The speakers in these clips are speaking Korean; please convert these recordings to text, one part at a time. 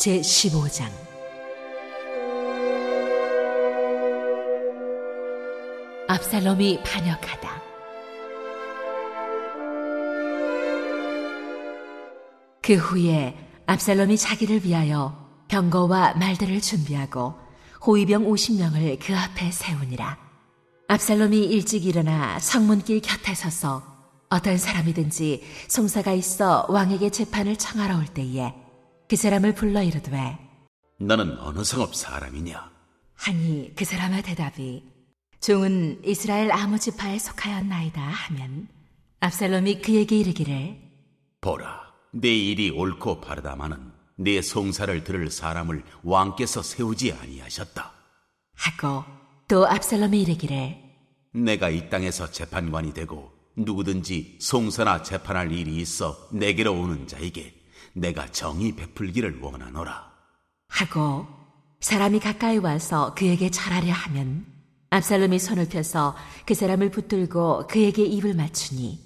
제15장 압살롬이 반역하다 그 후에 압살롬이 자기를 위하여 병거와 말들을 준비하고 호위병 50명을 그 앞에 세우니라 압살롬이 일찍 일어나 성문길 곁에 서서 어떤 사람이든지 송사가 있어 왕에게 재판을 청하러 올 때에 그 사람을 불러 이르되 나는 어느 성읍 사람이냐? 하니 그 사람의 대답이 종은 이스라엘 아무 지파에 속하였나이다 하면 압살롬이 그에게 이르기를 보라 내 일이 옳고 바르다마는 내 송사를 들을 사람을 왕께서 세우지 아니하셨다 하고 또 압살롬이 이르기를 내가 이 땅에서 재판관이 되고 누구든지 송사나 재판할 일이 있어 내게로 오는 자에게 내가 정이 베풀기를 원하노라. 하고 사람이 가까이 와서 그에게 잘하려 하면 압살롬이 손을 펴서 그 사람을 붙들고 그에게 입을 맞추니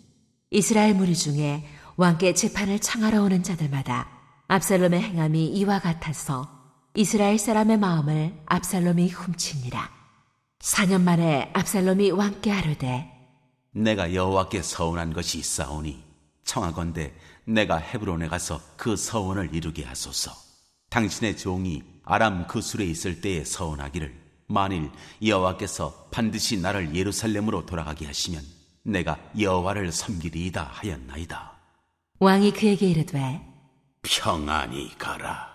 이스라엘 무리 중에 왕께 재판을 청하러 오는 자들마다 압살롬의 행함이 이와 같아서 이스라엘 사람의 마음을 압살롬이 훔치니라. 4년 만에 압살롬이 왕께 하르되 내가 여호와께 서운한 것이 있사오니 청하건대 내가 헤브론에 가서 그 서원을 이루게 하소서. 당신의 종이 아람 그 술에 있을 때에 서원하기를 만일 여호와께서 반드시 나를 예루살렘으로 돌아가게 하시면 내가 여호와를 섬기리이다 하였나이다. 왕이 그에게 이르되 평안히 가라.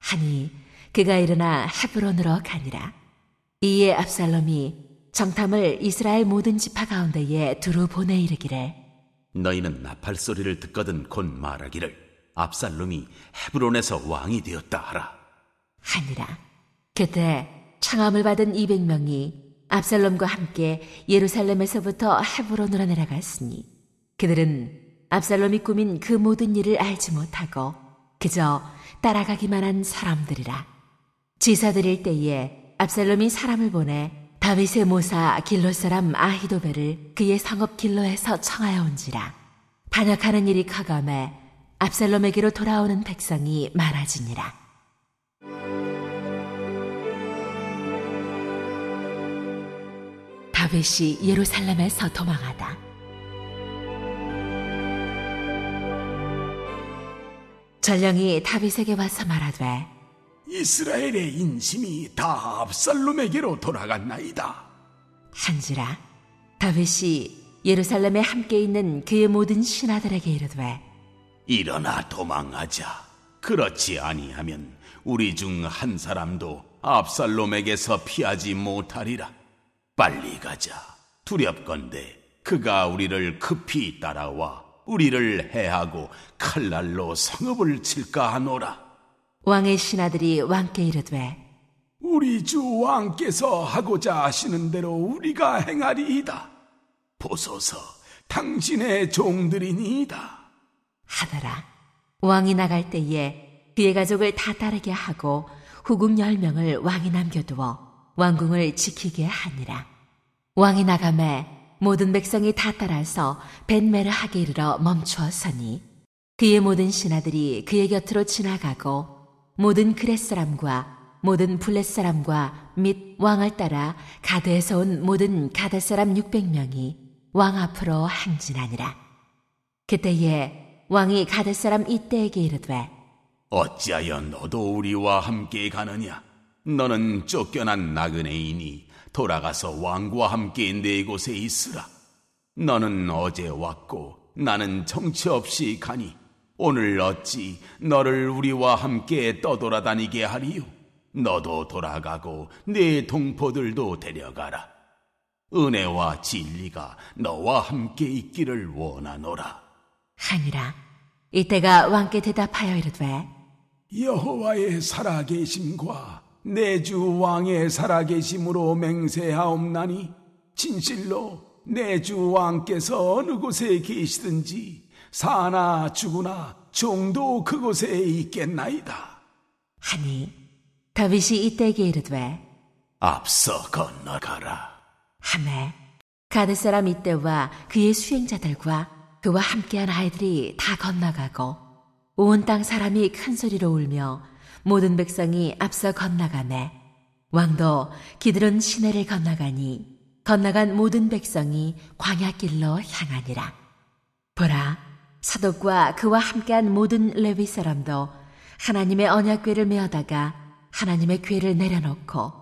하니 그가 일어나 헤브론으로 가니라. 이에 압살롬이 정탐을 이스라엘 모든 지파 가운데에 두루 보내 이르기를 너희는 나팔 소리를 듣거든 곧 말하기를 압살롬이 헤브론에서 왕이 되었다 하라. 하니라. 그때 창함을 받은 200명이 압살롬과 함께 예루살렘에서부터 헤브론으로 내려갔으니 그들은 압살롬이 꾸민 그 모든 일을 알지 못하고 그저 따라가기만 한 사람들이라. 지사들일 때에 압살롬이 사람을 보내 다윗의 모사 길로 사람 아히도벨을 그의 성읍 길로에서 청하여온지라 반역하는 일이 커감해 압살롬에게로 돌아오는 백성이 많아지니라 다윗이 예루살렘에서 도망하다 전령이 다윗에게 와서 말하되 이스라엘의 인심이 다 압살롬에게로 돌아갔나이다. 한지라 다윗이 예루살렘에 함께 있는 그의 모든 신하들에게 이르되 일어나 도망하자. 그렇지 아니하면 우리 중 한 사람도 압살롬에게서 피하지 못하리라. 빨리 가자. 두렵건대 그가 우리를 급히 따라와 우리를 해하고 칼날로 성읍을 칠까 하노라. 왕의 신하들이 왕께 이르되 우리 주 왕께서 하고자 하시는 대로 우리가 행하리이다. 보소서 당신의 종들이니이다. 하더라 왕이 나갈 때에 그의 가족을 다 따르게 하고 후궁 열 명을 왕이 남겨두어 왕궁을 지키게 하니라. 왕이 나감에 모든 백성이 다 따라서 벤메르 하게 이르러 멈추었으니 그의 모든 신하들이 그의 곁으로 지나가고 모든 그레 사람과 모든 블렛 사람과 및 왕을 따라 가드에서 온 모든 가드 사람 600명이 왕 앞으로 항진하니라. 그때에 왕이 가드 사람 이때에게 이르되 어찌하여 너도 우리와 함께 가느냐? 너는 쫓겨난 나그네이니 돌아가서 왕과 함께 네 곳에 있으라. 너는 어제 왔고 나는 정치 없이 가니 오늘 어찌 너를 우리와 함께 떠돌아다니게 하리요? 너도 돌아가고 네 동포들도 데려가라. 은혜와 진리가 너와 함께 있기를 원하노라. 하니라 이때가 왕께 대답하여 이르되 여호와의 살아계심과 내 주 왕의 살아계심으로 맹세하옵나니 진실로 내 주 왕께서 어느 곳에 계시든지 사나 죽으나 정도 그곳에 있겠나이다. 하니 다윗이 이때에게 이르되 앞서 건너가라. 하매 가는 사람 이때와 그의 수행자들과 그와 함께한 아이들이 다 건너가고 온 땅 사람이 큰 소리로 울며 모든 백성이 앞서 건너가매 왕도 기드론 시내를 건너가니 건너간 모든 백성이 광야길로 향하니라 보라 사독과 그와 함께한 모든 레위 사람도 하나님의 언약궤를 메어다가 하나님의 궤를 내려놓고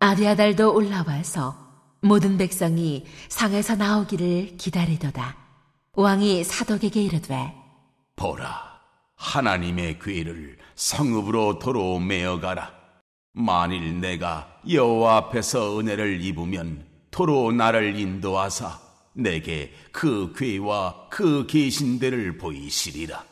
아디아달도 올라와서 모든 백성이 상에서 나오기를 기다리도다. 왕이 사독에게 이르되 보라 하나님의 궤를 성읍으로 도로 메어가라. 만일 내가 여호와 앞에서 은혜를 입으면 도로 나를 인도하사 내게 그 괴와 그 계신대를 보이시리라.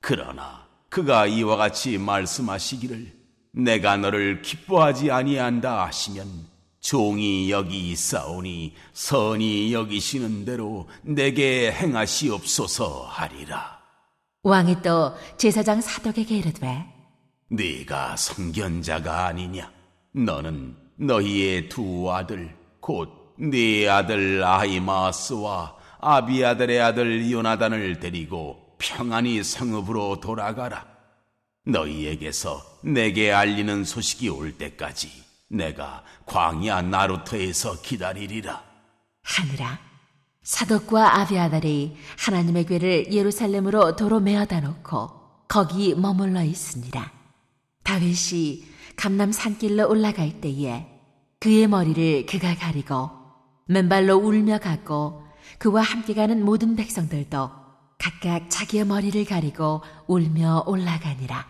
그러나 그가 이와 같이 말씀하시기를 내가 너를 기뻐하지 아니한다 하시면 종이 여기 있사오니 선이 여기시는 대로 내게 행하시옵소서 하리라. 왕이 또 제사장 사독에게 이르되 네가 성견자가 아니냐 너는 너희의 두 아들 곧네 아들 아이마스와 아비아들의 아들 요나단을 데리고 평안히 성읍으로 돌아가라. 너희에게서 내게 알리는 소식이 올 때까지 내가 광야 나루터에서 기다리리라. 하늘아, 사독과 아비아들이 하나님의 괴를 예루살렘으로 도로 메어다 놓고 거기 머물러 있습니다. 다윗이 감남 산길로 올라갈 때에 그의 머리를 그가 가리고 맨발로 울며 갔고 그와 함께 가는 모든 백성들도 각각 자기의 머리를 가리고 울며 올라가니라.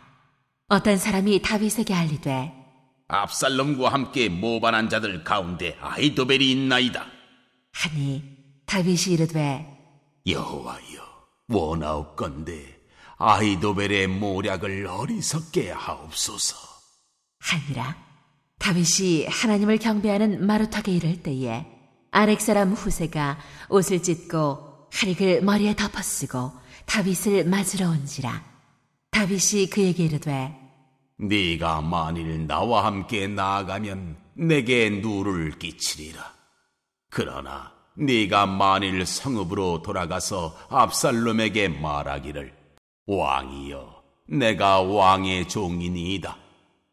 어떤 사람이 다윗에게 알리되 압살롬과 함께 모반한 자들 가운데 아이도벨이 있나이다. 하니 다윗이 이르되 여호와여 원하옵건대 아이도벨의 모략을 어리석게 하옵소서. 하니라 다윗이 하나님을 경배하는 마루타게 이를 때에 아렉사람 후세가 옷을 찢고 하릭을 머리에 덮어쓰고 다윗을 맞으러 온지라 다윗이 그에게 이르되 네가 만일 나와 함께 나아가면 내게 누를 끼치리라 그러나 네가 만일 성읍으로 돌아가서 압살롬에게 말하기를 왕이여 내가 왕의 종이니이다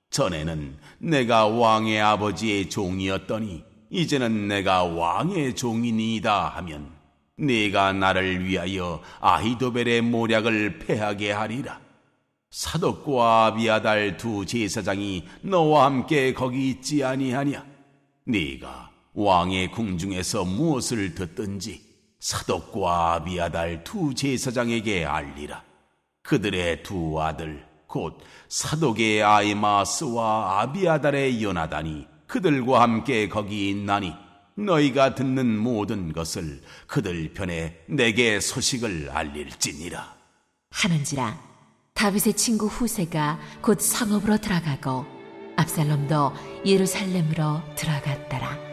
전에는 내가 왕의 아버지의 종이었더니 이제는 내가 왕의 종인이다 하면 네가 나를 위하여 아히도벨의 모략을 패하게 하리라. 사독과 아비아달 두 제사장이 너와 함께 거기 있지 아니하냐? 네가 왕의 궁중에서 무엇을 듣든지 사독과 아비아달 두 제사장에게 알리라. 그들의 두 아들 곧 사독의 아이마스와 아비아달의 연하단이 그들과 함께 거기 있나니 너희가 듣는 모든 것을 그들 편에 내게 소식을 알릴지니라. 하는지라 다윗의 친구 후세가 곧 성읍으로 들어가고 압살롬도 예루살렘으로 들어갔더라.